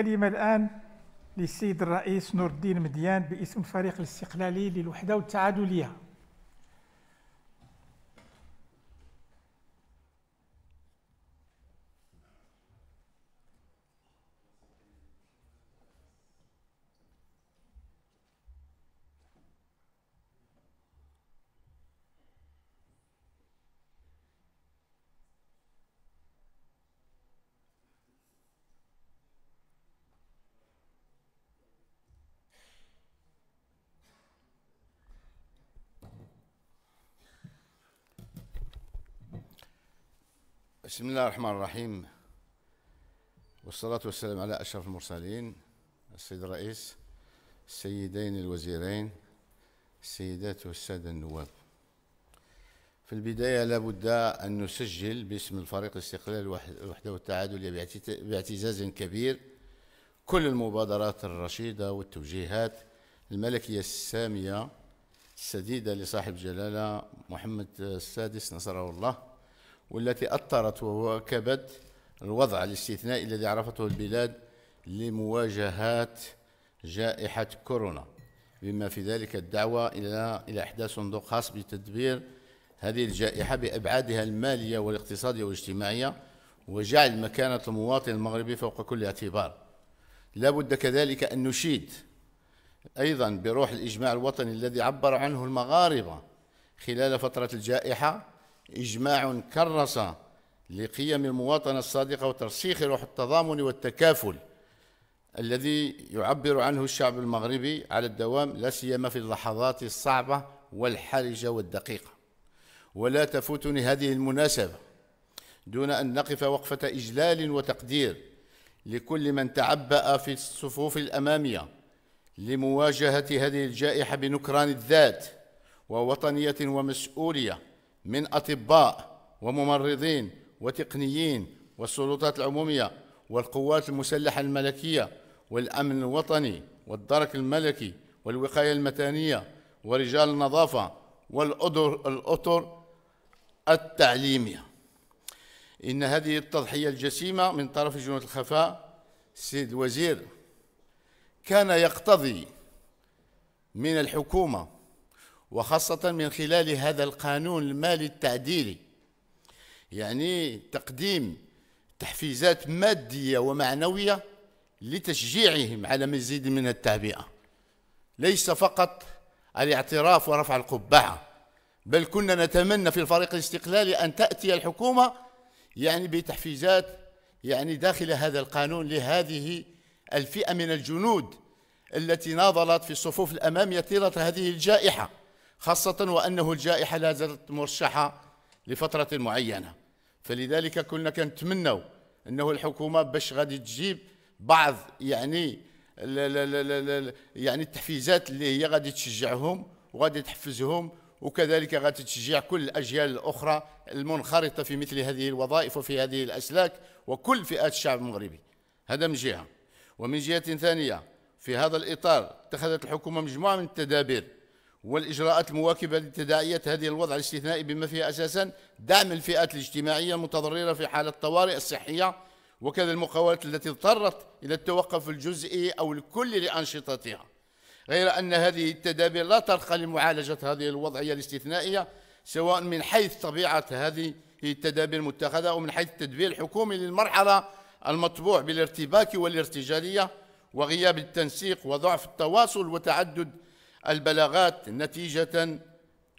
الكلمة الآن للسيد الرئيس نور الدين مديان باسم الفريق الاستقلالي للوحدة والتعادلية بسم الله الرحمن الرحيم والصلاة والسلام على أشرف المرسلين السيد الرئيس السيدين الوزيرين السيدات والسادة النواب في البداية لابد أن نسجل باسم الفريق الاستقلال الوحدة والتعادل باعتزاز كبير كل المبادرات الرشيدة والتوجيهات الملكية السامية السديدة لصاحب جلالة محمد السادس نصره الله والتي أثرت وواكبت الوضع الاستثنائي الذي عرفته البلاد لمواجهة جائحة كورونا بما في ذلك الدعوة إلى إلى إحداث صندوق خاص بتدبير هذه الجائحة بأبعادها المالية والاقتصادية والاجتماعية وجعل مكانة المواطن المغربي فوق كل اعتبار لا بد كذلك أن نشيد أيضا بروح الإجماع الوطني الذي عبر عنه المغاربة خلال فترة الجائحة إجماع كرس لقيم المواطنة الصادقة وترسيخ روح التضامن والتكافل الذي يعبر عنه الشعب المغربي على الدوام لا سيما في اللحظات الصعبة والحرجة والدقيقة ولا تفوتني هذه المناسبة دون أن نقف وقفة إجلال وتقدير لكل من تعبأ في الصفوف الأمامية لمواجهة هذه الجائحة بنكران الذات ووطنية ومسؤولية من أطباء وممرضين وتقنيين والسلطات العمومية والقوات المسلحة الملكية والأمن الوطني والدرك الملكي والوقاية المتانية ورجال النظافة والأطر التعليمية إن هذه التضحية الجسيمة من طرف جنود الخفاء السيد الوزير كان يقتضي من الحكومة وخاصة من خلال هذا القانون المالي التعديلي يعني تقديم تحفيزات مادية ومعنوية لتشجيعهم على مزيد من التعبئة ليس فقط الاعتراف ورفع القبعة بل كنا نتمنى في الفريق الاستقلالي أن تأتي الحكومة يعني بتحفيزات يعني داخل هذا القانون لهذه الفئة من الجنود التي ناضلت في الصفوف الأمامية طيلة هذه الجائحة خاصة وأنه الجائحة لا زالت مرشحة لفترة معينة فلذلك كنا كنتمنوا أنه الحكومة باش غادي تجيب بعض يعني لا لا لا لا يعني التحفيزات اللي هي غادي تشجعهم وغادي تحفزهم وكذلك غادي تشجع كل الأجيال الأخرى المنخرطة في مثل هذه الوظائف وفي هذه الأسلاك وكل فئات الشعب المغربي هذا من جهة ومن جهة ثانية في هذا الإطار اتخذت الحكومة مجموعة من التدابير والإجراءات المواكبة لتداعيات هذه الوضع الاستثنائي بما فيها أساسا دعم الفئات الاجتماعية المتضررة في حالة الطوارئ الصحية وكذا المقاولات التي اضطرت إلى التوقف الجزئي أو الكلي لأنشطتها غير أن هذه التدابير لا ترقى لمعالجة هذه الوضعية الاستثنائية سواء من حيث طبيعة هذه التدابير المتخذة أو من حيث التدبير الحكومي للمرحلة المطبوع بالارتباك والارتجالية وغياب التنسيق وضعف التواصل وتعدد البلاغات نتيجة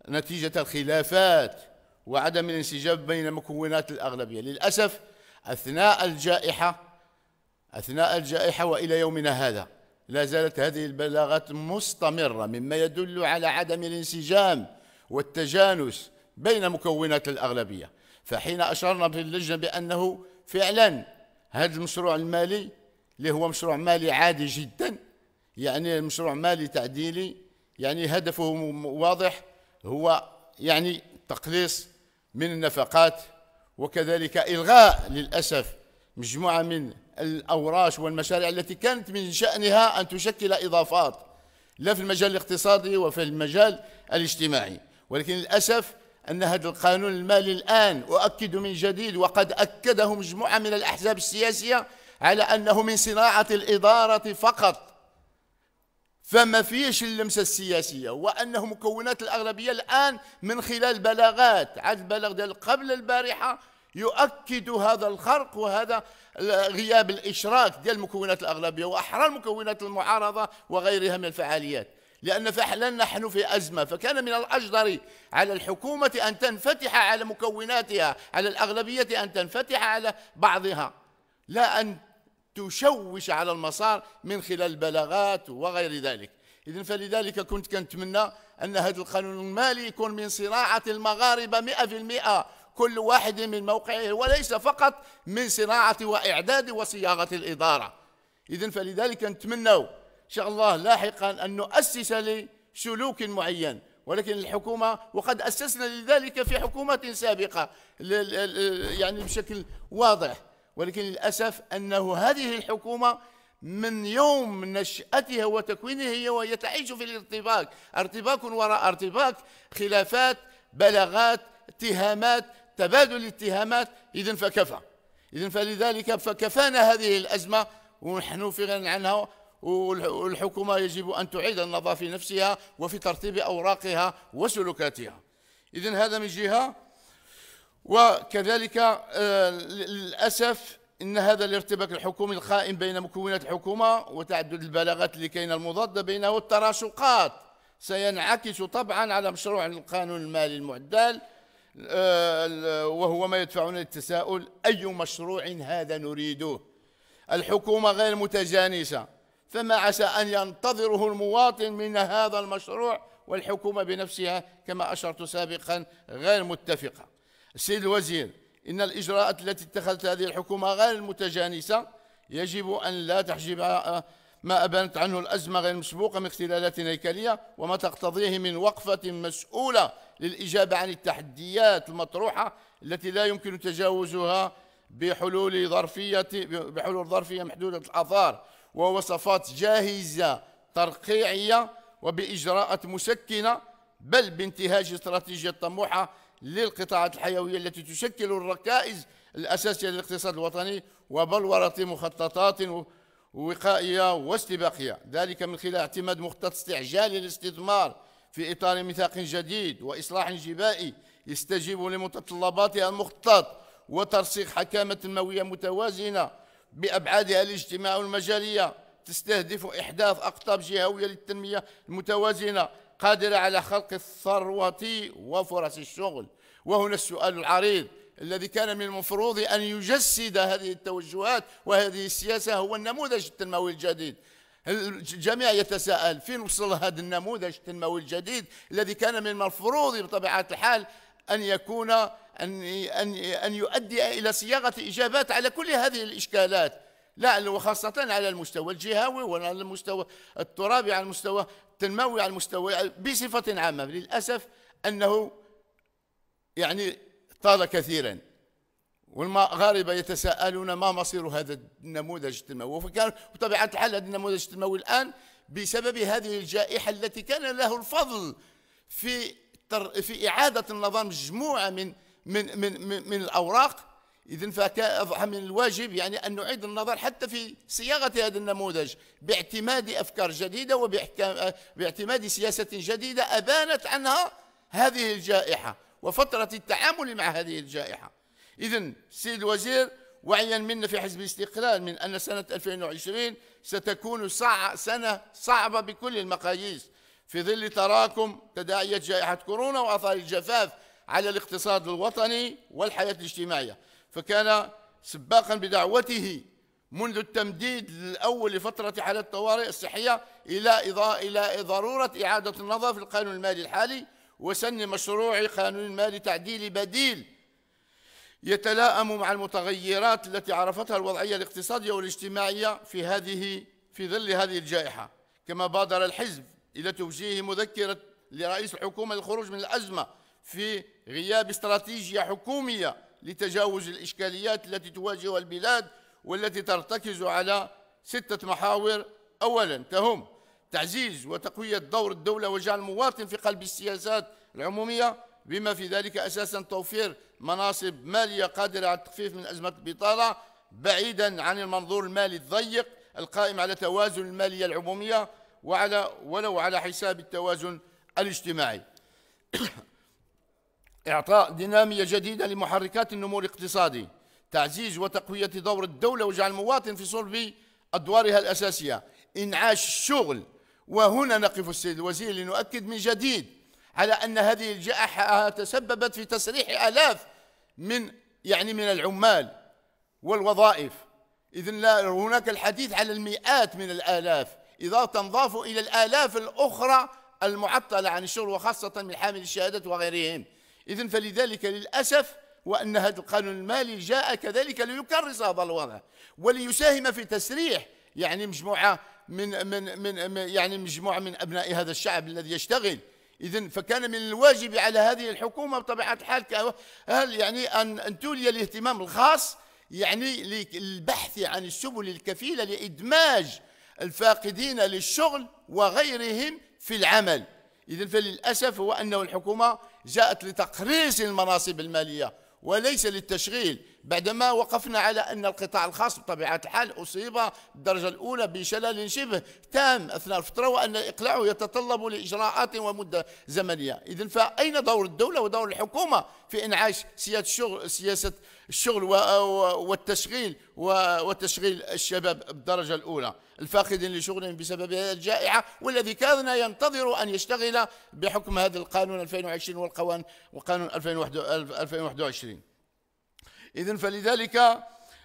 نتيجة الخلافات وعدم الانسجام بين مكونات الأغلبية للأسف أثناء الجائحة أثناء الجائحة وإلى يومنا هذا لا زالت هذه البلاغات مستمرة مما يدل على عدم الانسجام والتجانس بين مكونات الأغلبية فحين أشرنا في اللجنة بأنه فعلا هذا المشروع المالي اللي هو مشروع مالي عادي جدا يعني مشروع مالي تعديلي يعني هدفه واضح هو يعني تقليص من النفقات وكذلك إلغاء للأسف مجموعة من الأوراش والمشاريع التي كانت من شأنها أن تشكل إضافات لا في المجال الاقتصادي وفي المجال الاجتماعي ولكن للأسف أن هذا القانون المالي الآن أؤكد من جديد وقد أكده مجموعة من الأحزاب السياسية على أنه من صناعة الإدارة فقط فما فيش اللمسة السياسية وأنه مكونات الأغلبية الآن من خلال بلاغات عاد البلاغ ديال قبل البارحة يؤكد هذا الخرق وهذا غياب الإشراك ديال مكونات الأغلبية وأحرى مكونات المعارضة وغيرها من الفعاليات لأن فعلا نحن في أزمة فكان من الأجدر على الحكومة أن تنفتح على مكوناتها على الأغلبية أن تنفتح على بعضها لا أن تشوش على المسار من خلال البلاغات وغير ذلك إذن فلذلك كنت كنتمنى أن هذا القانون المالي يكون من صناعة المغاربة مئة في المئة كل واحد من موقعه وليس فقط من صناعة وإعداد وصياغة الإدارة إذن فلذلك نتمنى إن شاء الله لاحقا أن نؤسس لسلوك معين ولكن الحكومة وقد أسسنا لذلك في حكومات سابقة يعني بشكل واضح ولكن للأسف أنه هذه الحكومة من يوم نشأتها وتكوينها هي وهي تعيش في الارتباك ارتباك وراء ارتباك خلافات بلاغات اتهامات تبادل اتهامات إذا فكفى إذا فلذلك فكفانا هذه الأزمة ونحن في غنى عنها والحكومة يجب أن تعيد النظر في نفسها وفي ترتيب أوراقها وسلوكاتها إذا هذا من جهة وكذلك آه، للأسف إن هذا الارتباك الحكومي القائم بين مكونات الحكومة وتعدد البلاغات اللي كاينة المضادة بينه والتراشقات سينعكس طبعا على مشروع القانون المالي المعدل آه، وهو ما يدفعنا للتساؤل أي مشروع هذا نريده الحكومة غير متجانسة فما عسى أن ينتظره المواطن من هذا المشروع والحكومة بنفسها كما أشرت سابقا غير متفقة السيد الوزير إن الإجراءات التي اتخذت هذه الحكومة غير المتجانسة يجب أن لا تحجب ما أبانت عنه الأزمة غير المسبوقة من اختلالات هيكلية وما تقتضيه من وقفة مسؤولة للإجابة عن التحديات المطروحة التي لا يمكن تجاوزها بحلول ظرفية بحلول ظرفية محدودة الآثار ووصفات جاهزة ترقيعية وبإجراءات مسكنة بل بانتهاج استراتيجية طموحة للقطاعات الحيوية التي تشكل الركائز الأساسية للاقتصاد الوطني وبلورة مخططات وقائية واستباقية ذلك من خلال اعتماد مخطط استعجال الاستثمار في إطار ميثاق جديد وإصلاح جبائي يستجيب لمتطلبات المخطط وترسيخ حكامة تنموية متوازنة بأبعادها الاجتماعية والمجالية تستهدف إحداث أقطاب جهوية للتنمية المتوازنة قادرة على خلق الثروة وفرص الشغل وهنا السؤال العريض الذي كان من المفروض أن يجسد هذه التوجهات وهذه السياسة هو النموذج التنموي الجديد الجميع يتساءل فين وصل هذا النموذج التنموي الجديد الذي كان من المفروض بطبيعة الحال أن يكون أن أن أن يؤدي إلى صياغة إجابات على كل هذه الإشكالات لا وخاصة على المستوى الجهوي وعلى المستوى الترابي على المستوى التنموي على المستوى بصفة عامة للأسف أنه يعني طال كثيرا والمغاربة يتساءلون ما مصير هذا النموذج التنموي وكان بطبيعة الحال هذا النموذج التنموي الآن بسبب هذه الجائحة التي كان له الفضل في في إعادة النظام مجموعة من من من من, من الأوراق إذا فكأضحى من الواجب يعني أن نعيد النظر حتى في صياغة هذا النموذج باعتماد أفكار جديدة وباعتماد سياسة جديدة أبانت عنها هذه الجائحة وفترة التعامل مع هذه الجائحة إذا سيد الوزير وعيا منا في حزب الاستقلال من أن سنة 2020 ستكون صع... سنة صعبة بكل المقاييس في ظل تراكم تداعيات جائحة كورونا وأثار الجفاف على الاقتصاد الوطني والحياة الاجتماعية فكان سباقا بدعوته منذ التمديد الأول لفترة حالات الطوارئ الصحية إلى إلى ضرورة إعادة النظر في القانون المالي الحالي وسن مشروع قانون مالي تعديلي بديل يتلائم مع المتغيرات التي عرفتها الوضعية الاقتصادية والاجتماعية في هذه في ظل هذه الجائحة كما بادر الحزب إلى توجيه مذكرة لرئيس الحكومة للخروج من الأزمة في غياب استراتيجية حكومية لتجاوز الإشكاليات التي تواجهها البلاد والتي ترتكز على ستة محاور أولا تهم تعزيز وتقوية دور الدولة وجعل المواطن في قلب السياسات العمومية بما في ذلك أساسا توفير مناصب مالية قادرة على التخفيف من أزمة البطالة بعيدا عن المنظور المالي الضيق القائم على توازن المالية العمومية وعلى ولو على حساب التوازن الاجتماعي إعطاء دينامية جديدة لمحركات النمو الاقتصادي تعزيز وتقوية دور الدولة وجعل المواطن في صلب أدوارها الأساسية إنعاش الشغل وهنا نقف السيد الوزير لنؤكد من جديد على أن هذه الجائحة تسببت في تسريح آلاف من يعني من العمال والوظائف إذا لا هناك الحديث على المئات من الآلاف إذا تنضاف إلى الآلاف الأخرى المعطلة عن الشغل وخاصة من حامل الشهادات وغيرهم إذن فلذلك للأسف وأن هذا القانون المالي جاء كذلك ليكرس هذا الوضع وليساهم في تسريح يعني مجموعة من من من يعني مجموعة من أبناء هذا الشعب الذي يشتغل إذا فكان من الواجب على هذه الحكومة بطبيعة الحال هل يعني أن أن تولي الاهتمام الخاص يعني للبحث عن السبل الكفيلة لإدماج الفاقدين للشغل وغيرهم في العمل إذا فللأسف هو أنه الحكومة جاءت لتقريص المناصب المالية وليس للتشغيل بعدما وقفنا على أن القطاع الخاص بطبيعة الحال أصيب الدرجة الأولى بشلل شبه تام أثناء الفترة وأن إقلاعه يتطلب لإجراءات ومدة زمنية إذن فأين دور الدولة ودور الحكومة في إنعاش سياسة الشغل, سياسة الشغل والتشغيل وتشغيل الشباب بالدرجة الأولى الفاقدين لشغلهم بسبب هذه الجائعة والذي كان ينتظر أن يشتغل بحكم هذا القانون 2020 والقوانين وقانون 2021 إذا فلذلك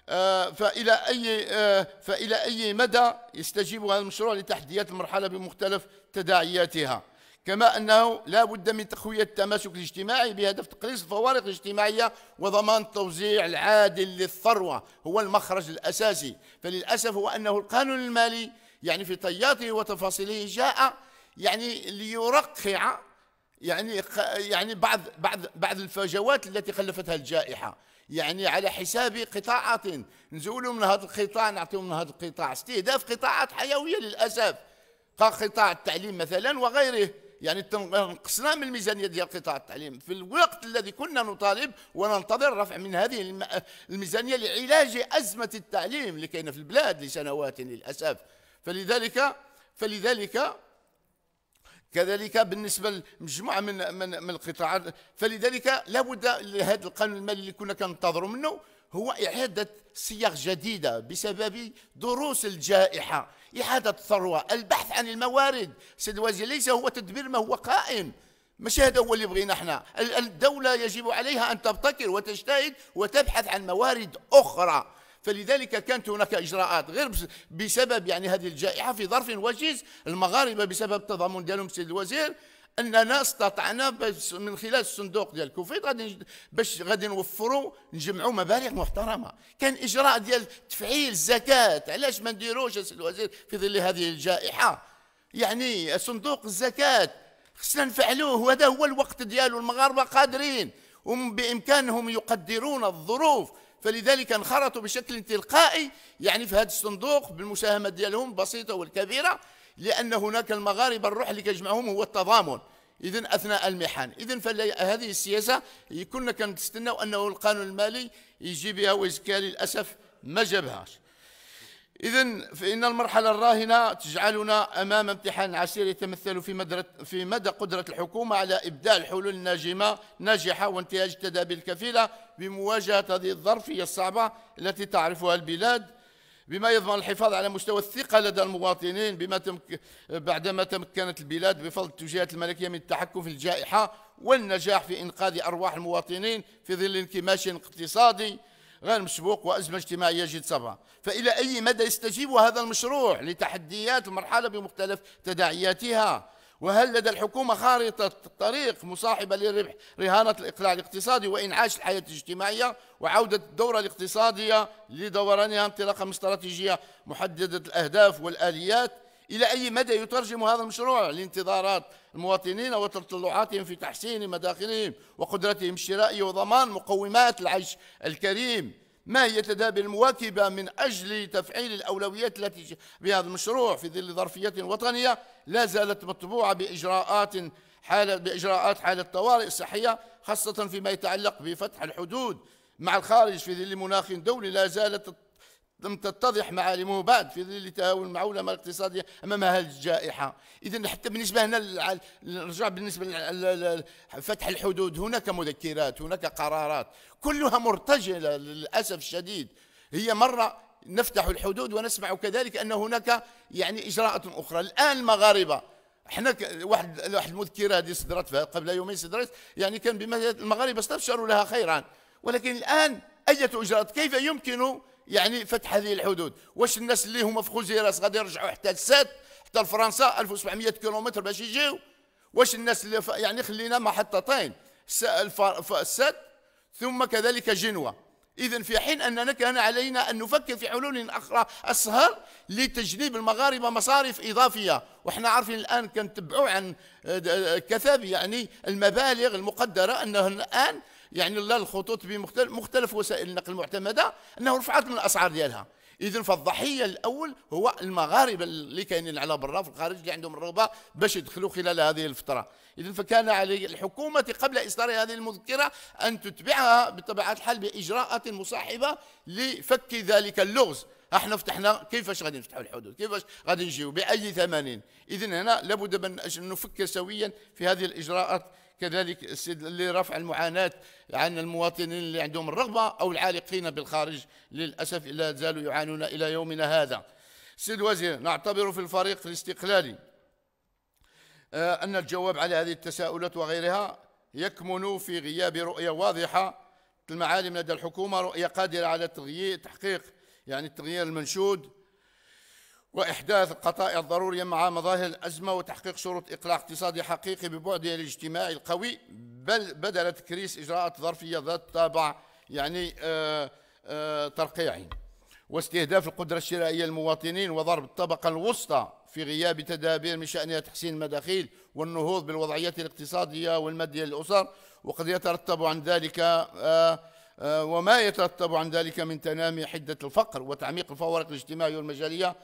آه، فإلى أي آه، فإلى أي مدى يستجيب هذا المشروع لتحديات المرحلة بمختلف تداعياتها كما أنه لا بد من تقوية التماسك الاجتماعي بهدف تقليص الفوارق الاجتماعية وضمان التوزيع العادل للثروة هو المخرج الأساسي فللأسف هو أنه القانون المالي يعني في طياته وتفاصيله جاء يعني ليرقع يعني يعني بعض بعض بعض الفجوات التي خلفتها الجائحه يعني على حساب قطاعات نزولوا من هذا القطاع نعطيو من هذا القطاع استهداف قطاعات حيويه للاسف قطاع التعليم مثلا وغيره يعني نقصنا من الميزانيه ديال قطاع التعليم في الوقت الذي كنا نطالب وننتظر رفع من هذه الميزانيه لعلاج ازمه التعليم اللي كاينه في البلاد لسنوات للاسف فلذلك فلذلك كذلك بالنسبة لمجموعة من, من, من القطاعات فلذلك لابد لهذا القانون المالي اللي كنا كننتظروا منه هو إعادة صياغ جديدة بسبب دروس الجائحة إعادة الثروة البحث عن الموارد سيد الوزير ليس هو تدبير ما هو قائم مش هذا هو اللي بغينا احنا الدولة يجب عليها أن تبتكر وتجتهد وتبحث عن موارد أخرى فلذلك كانت هناك إجراءات غير بسبب يعني هذه الجائحة في ظرف وجيز المغاربة بسبب التضامن ديالهم السيد الوزير اننا استطعنا من خلال الصندوق ديال كوفيد غادي باش غادي نوفروا نجمعوا مبالغ محترمه كان اجراء ديال تفعيل الزكاه علاش ما نديروش السيد الوزير في ظل هذه الجائحه يعني صندوق الزكاه خصنا نفعلوه وهذا هو الوقت ديالو المغاربه قادرين وبامكانهم يقدرون الظروف فلذلك انخرطوا بشكل تلقائي يعني في هذا الصندوق بالمساهمه ديالهم البسيطه والكبيره لان هناك المغاربه الروح اللي كيجمعهم هو التضامن اذا اثناء المحن اذا فهذه السياسه كنا كنتستناو انه القانون المالي يجي بها ويزكى للاسف ما جابهاش إذا فإن المرحلة الراهنة تجعلنا أمام امتحان عسير يتمثل في مدى في مدى قدرة الحكومة على إبداء حلول ناجمة ناجحة وانتهاج التدابير الكفيلة بمواجهة هذه الظرفية الصعبة التي تعرفها البلاد بما يضمن الحفاظ على مستوى الثقة لدى المواطنين بما تمك بعدما تمكنت البلاد بفضل التوجيهات الملكية من التحكم في الجائحة والنجاح في إنقاذ أرواح المواطنين في ظل انكماش اقتصادي غير مسبوق وأزمة اجتماعية جد صعبة فإلى أي مدى يستجيب هذا المشروع لتحديات المرحلة بمختلف تداعياتها وهل لدى الحكومة خارطة طريق مصاحبة للربح رهانة الإقلاع الاقتصادي وإنعاش الحياة الاجتماعية وعودة الدورة الاقتصادية لدورانها انطلاقا من استراتيجية محددة الأهداف والآليات إلى أي مدى يترجم هذا المشروع لانتظارات المواطنين وتطلعاتهم في تحسين مداخلهم وقدرتهم الشرائية وضمان مقومات العيش الكريم ما هي التدابير المواكبة من أجل تفعيل الأولويات التي بهذا المشروع في ظل ظرفية وطنية لا زالت مطبوعة بإجراءات حالة بإجراءات حالة طوارئ صحية خاصة فيما يتعلق بفتح الحدود مع الخارج في ظل مناخ دولي لا زالت لم تتضح معالمه بعد في ظل تهاون مع الاقتصاديه امام هذه الجائحه، اذا حتى بالنسبه هنا نرجع بالنسبه لفتح الحدود هناك مذكرات، هناك قرارات، كلها مرتجله للاسف الشديد، هي مره نفتح الحدود ونسمع كذلك ان هناك يعني اجراءات اخرى، الان المغاربه احنا واحد واحد المذكره هذه صدرت قبل يومين صدرت يعني كان بما المغاربه استبشروا لها خيرا، ولكن الان اية اجراءات كيف يمكن يعني فتح هذه الحدود واش الناس اللي هما في خوزيراس غادي يرجعوا حتى السات حتى لفرنسا 1700 كيلومتر باش يجيو واش الناس اللي ف... يعني خلينا محطتين السد ثم كذلك جنوة إذا في حين أننا كان علينا أن نفكر في حلول أخرى أسهل لتجنيب المغاربة مصارف إضافية وحنا عارفين الآن كنتبعوا عن آه، آه، كثاب يعني المبالغ المقدرة انه الآن يعني لا الخطوط بمختلف مختلف وسائل النقل المعتمده انه رفعت من الاسعار ديالها اذا فالضحيه الاول هو المغاربه اللي كاينين على برا في الخارج اللي عندهم الرغبه باش يدخلوا خلال هذه الفتره اذا فكان على الحكومه قبل اصدار هذه المذكره ان تتبعها بطبيعه الحال باجراءات مصاحبه لفك ذلك اللغز احنا فتحنا كيفاش غادي نفتحوا الحدود كيفاش غادي نجيو باي ثمن اذا هنا لابد من نفكر سويا في هذه الاجراءات كذلك لرفع المعاناة عن المواطنين اللي عندهم الرغبة أو العالقين بالخارج للأسف لا زالوا يعانون إلى يومنا هذا سيد الوزير نعتبر في الفريق الاستقلالي آه، أن الجواب على هذه التساؤلات وغيرها يكمن في غياب رؤية واضحة المعالم لدى الحكومة رؤية قادرة على تغيير تحقيق يعني التغيير المنشود وإحداث القطائع الضرورية مع مظاهر الأزمة وتحقيق شروط إقلاع اقتصادي حقيقي ببعده الاجتماعي القوي بل بدل تكريس إجراءات ظرفية ذات طابع يعني آه، آه، ترقيعي واستهداف القدرة الشرائية للمواطنين وضرب الطبقة الوسطى في غياب تدابير من شأنها تحسين المداخيل والنهوض بالوضعيات الاقتصادية والمادية للأسر وقد يترتب عن ذلك آه، وما يترتب عن ذلك من تنامي حدة الفقر وتعميق الفوارق الاجتماعية والمجالية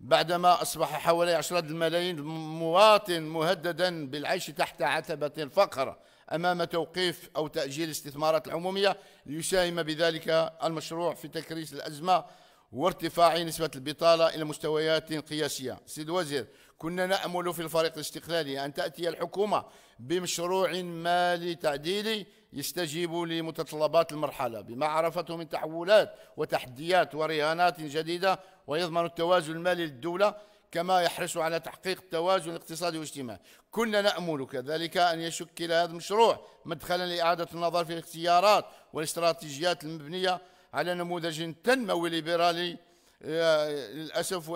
بعدما أصبح حوالي عشرة الملايين مواطن مهددا بالعيش تحت عتبة الفقر أمام توقيف أو تأجيل الاستثمارات العمومية ليساهم بذلك المشروع في تكريس الأزمة وارتفاع نسبة البطالة إلى مستويات قياسية سيد الوزير كنا نأمل في الفريق الاستقلالي أن تأتي الحكومة بمشروع مالي تعديلي يستجيب لمتطلبات المرحلة بما عرفته من تحولات وتحديات ورهانات جديدة ويضمن التوازن المالي للدولة كما يحرص على تحقيق التوازن الاقتصادي والاجتماعي كنا نأمل كذلك أن يشكل هذا المشروع مدخلا لإعادة النظر في الاختيارات والاستراتيجيات المبنية على نموذج تنموي ليبرالي آه، للأسف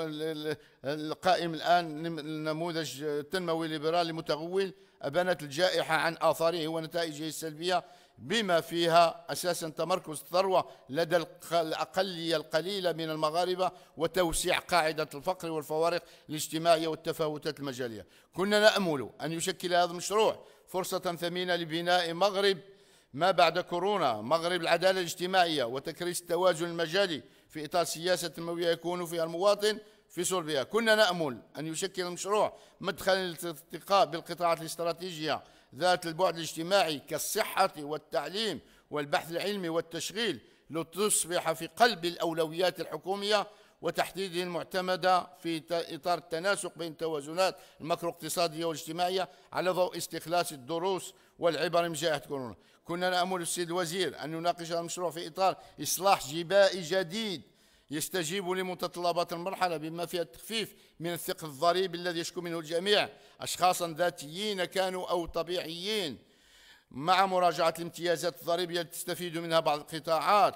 القائم الآن نموذج تنموي ليبرالي متغول أبانت الجائحة عن آثاره ونتائجه السلبية بما فيها أساسا تمركز الثروة لدى الأقلية القليلة من المغاربة وتوسيع قاعدة الفقر والفوارق الاجتماعية والتفاوتات المجالية كنا نأمل أن يشكل هذا المشروع فرصة ثمينة لبناء مغرب ما بعد كورونا مغرب العدالة الاجتماعية وتكريس التوازن المجالي في إطار سياسة تنموية يكون فيها المواطن في صلبها كنا نأمل أن يشكل المشروع مدخلا للارتقاء بالقطاعات الاستراتيجية ذات البعد الاجتماعي كالصحة والتعليم والبحث العلمي والتشغيل لتصبح في قلب الأولويات الحكومية وتحديده المعتمدة في إطار التناسق بين التوازنات المكرو اقتصادية والاجتماعية على ضوء استخلاص الدروس والعبر من جائحة كورونا كنا نأمل السيد الوزير أن يناقش المشروع في إطار إصلاح جبائي جديد يستجيب لمتطلبات المرحلة بما فيها التخفيف من الثقل الضريبي الذي يشكو منه الجميع أشخاصا ذاتيين كانوا أو طبيعيين مع مراجعة الامتيازات الضريبية التي تستفيد منها بعض القطاعات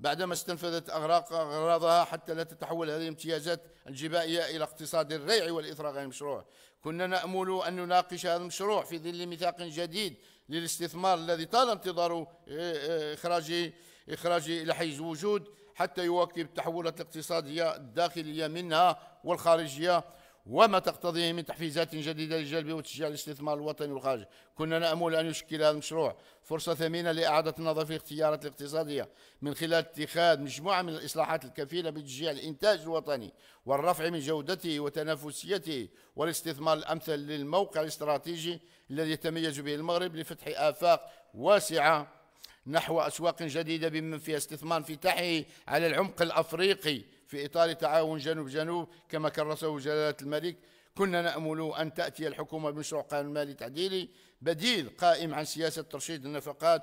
بعدما استنفذت أغراق أغراضها حتى لا تتحول هذه الامتيازات الجبائية إلى اقتصاد الريع والإثراء غير المشروع كنا نأمل أن نناقش هذا المشروع في ظل ميثاق جديد للاستثمار الذي طال انتظار إخراجه إخراجه إلى حيز وجود حتى يواكب التحولات الاقتصادية الداخلية منها والخارجية وما تقتضيه من تحفيزات جديدة لجلب وتشجيع الاستثمار الوطني والخارجي كنا نأمل أن يشكل هذا المشروع فرصة ثمينة لإعادة النظر في الاختيارات الاقتصادية من خلال اتخاذ مجموعة من الإصلاحات الكفيلة بتشجيع الإنتاج الوطني والرفع من جودته وتنافسيته والاستثمار الأمثل للموقع الاستراتيجي الذي يتميز به المغرب لفتح آفاق واسعة نحو أسواق جديدة بمن فيها استثمار انفتاحه على العمق الأفريقي في إطار تعاون جنوب جنوب كما كرسه جلالة الملك كنا نأمل أن تأتي الحكومة بمشروع قانون مالي تعديلي بديل قائم عن سياسة ترشيد النفقات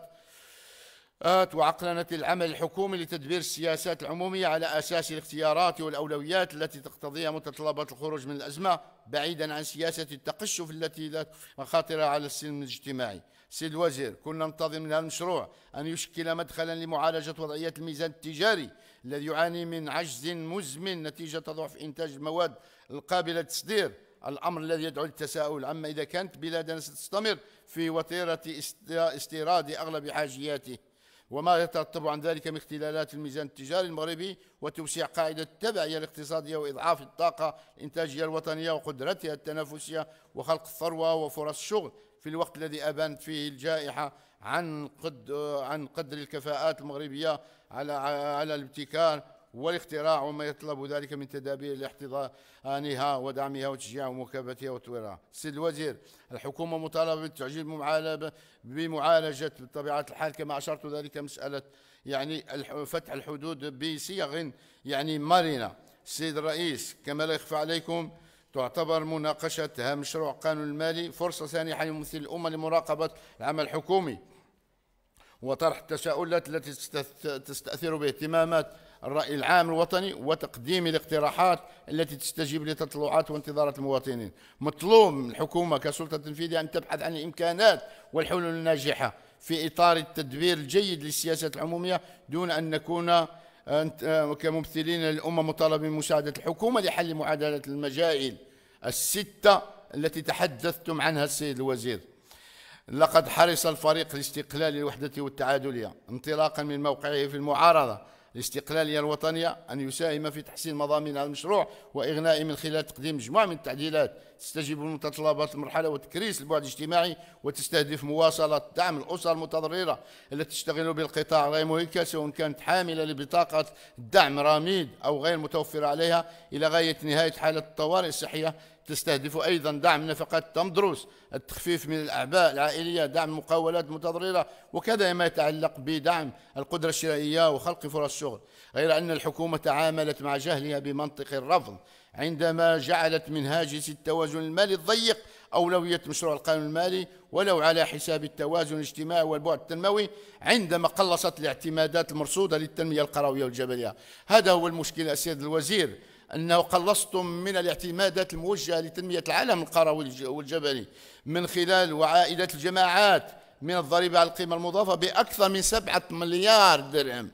وعقلنة العمل الحكومي لتدبير السياسات العمومية على أساس الاختيارات والأولويات التي تقتضيها متطلبات الخروج من الأزمة بعيدا عن سياسة التقشف التي لا مخاطرها على السلم الاجتماعي سيد الوزير كنا ننتظر من هذا المشروع أن يشكل مدخلا لمعالجة وضعية الميزان التجاري الذي يعاني من عجز مزمن نتيجة ضعف إنتاج المواد القابلة للتصدير الأمر الذي يدعو للتساؤل عما إذا كانت بلادنا ستستمر في وتيرة استيراد أغلب حاجياته وما يترتب عن ذلك من اختلالات الميزان التجاري المغربي وتوسيع قاعدة التبعية الاقتصادية وإضعاف الطاقة الإنتاجية الوطنية وقدرتها التنافسية وخلق الثروة وفرص الشغل في الوقت الذي أبانت فيه الجائحة عن قد عن قدر الكفاءات المغربية على على الابتكار والاختراع وما يطلب ذلك من تدابير لاحتضانها ودعمها وتشجيعها ومكافاتها وتطويرها. السيد الوزير الحكومة مطالبة بالتعجيل بمعالجة بطبيعة الحال كما أشرت ذلك مسألة يعني فتح الحدود بصيغ يعني مرنة. السيد الرئيس كما لا يخفى عليكم تعتبر مناقشة مشروع قانون المالي فرصة سانحة لممثل الأمة لمراقبة العمل الحكومي وطرح التساؤلات التي تستأثر باهتمامات الرأي العام الوطني وتقديم الاقتراحات التي تستجيب لتطلعات وانتظارات المواطنين مطلوب من الحكومة كسلطة تنفيذية أن تبحث عن الإمكانات والحلول الناجحة في إطار التدبير الجيد للسياسات العمومية دون أن نكون آه، آه، كممثلين للأمة مطالبين بمساعدة الحكومة لحل معادلة المجائل الستة التي تحدثتم عنها السيد الوزير لقد حرص الفريق الاستقلالي الوحدة والتعادلية انطلاقا من موقعه في المعارضة الاستقلالية الوطنية أن يساهم في تحسين مضامين المشروع وإغنائه من خلال تقديم مجموعة من التعديلات تستجيب لمتطلبات المرحلة وتكريس البعد الاجتماعي وتستهدف مواصلة دعم الأسر المتضررة التي تشتغل بالقطاع غير مهلكة سواء كانت حاملة لبطاقة الدعم رميد أو غير متوفرة عليها إلى غاية نهاية حالة الطوارئ الصحية تستهدف أيضا دعم نفقات تمدروس التخفيف من الأعباء العائلية دعم مقاولات متضررة وكذا ما يتعلق بدعم القدرة الشرائية وخلق فرص الشغل غير أن الحكومة تعاملت مع جهلها بمنطق الرفض عندما جعلت من هاجس التوازن المالي الضيق أولوية مشروع القانون المالي ولو على حساب التوازن الاجتماعي والبعد التنموي عندما قلصت الاعتمادات المرصودة للتنمية القروية والجبلية هذا هو المشكل السيد الوزير أنه قلصتم من الاعتمادات الموجهة لتنمية العالم القروي والجبلي من خلال وعائلات الجماعات من الضريبة على القيمة المضافة بأكثر من سبعة مليار درهم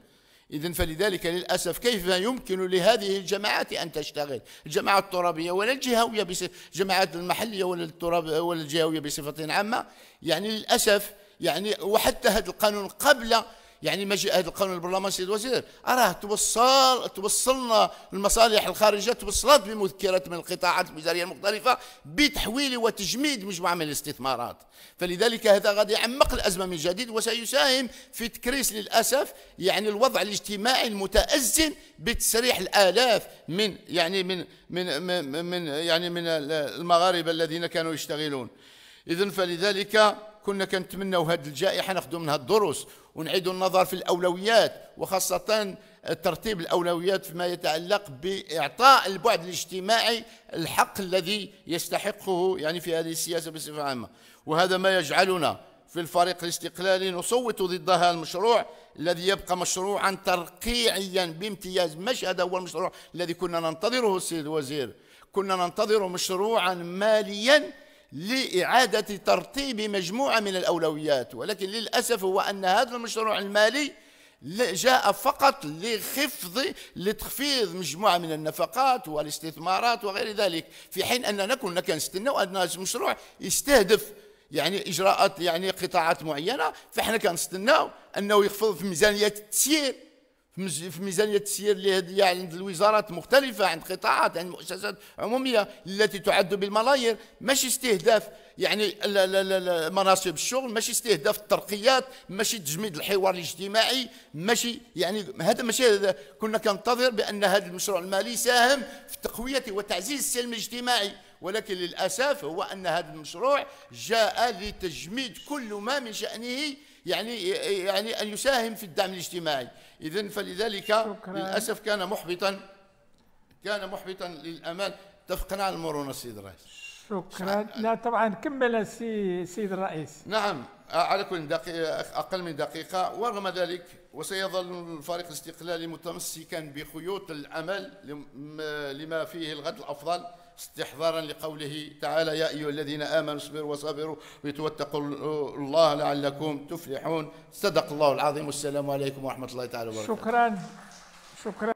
إذا فلذلك للأسف كيف يمكن لهذه الجماعات أن تشتغل الجماعات الترابية ولا الجهوية الجماعات المحلية ولا التراب ولا الجهوية بصفة عامة يعني للأسف يعني وحتى هذا القانون قبل يعني مجيء هذا القانون البرلمان سيد الوزير أراه توصل توصلنا المصالح الخارجية توصلت بمذكرة من القطاعات الوزارية المختلفة بتحويل وتجميد مجموعة من الاستثمارات فلذلك هذا غادي يعمق الأزمة من جديد وسيساهم في تكريس للأسف يعني الوضع الاجتماعي المتأزم بتسريح الآلاف من يعني من من من, من يعني من المغاربة الذين كانوا يشتغلون إذا فلذلك كنا كنتمنوا هذه الجائحة ناخذ منها الدروس ونعيدوا النظر في الأولويات وخاصة ترتيب الأولويات فيما يتعلق بإعطاء البعد الاجتماعي الحق الذي يستحقه يعني في هذه السياسة بصفة عامة وهذا ما يجعلنا في الفريق الاستقلالي نصوت ضد هذا المشروع الذي يبقى مشروعا ترقيعيا بامتياز مش هذا هو المشروع الذي كنا ننتظره السيد الوزير كنا ننتظر مشروعا ماليا لإعادة ترتيب مجموعة من الأولويات ولكن للأسف هو أن هذا المشروع المالي جاء فقط لخفض لتخفيض مجموعة من النفقات والاستثمارات وغير ذلك في حين أننا كنا كنستناو أن هذا المشروع يستهدف يعني إجراءات يعني قطاعات معينة فإحنا كنستناو أنه يخفض في ميزانية التسيير في ميزانية السير اللي يعني عند الوزارات مختلفة عند قطاعات عند مؤسسات عمومية التي تعد بالملايير ماشي استهداف يعني مناصب الشغل ماشي استهداف الترقيات ماشي تجميد الحوار الاجتماعي ماشي يعني هذا ماشي هذا كنا كنتظر بأن هذا المشروع المالي ساهم في تقوية وتعزيز السلم الاجتماعي ولكن للأسف هو أن هذا المشروع جاء لتجميد كل ما من شأنه يعني يعني أن يساهم في الدعم الاجتماعي إذا فلذلك شكرا. للأسف كان محبطا كان محبطا للأمال تفقنا على المرونة السيد الرئيس شكرا لا طبعا كمل السيد الرئيس نعم على كل دقيقة أقل من دقيقة ورغم ذلك وسيظل الفريق الاستقلالي متمسكا بخيوط الأمل لما فيه الغد الأفضل استحضارا لقوله تعالى يا أيها الذين آمنوا اصبروا وصبروا وتوتقوا الله لعلكم تفلحون صدق الله العظيم والسلام عليكم ورحمة الله تعالى وبركاته شكرا شكرا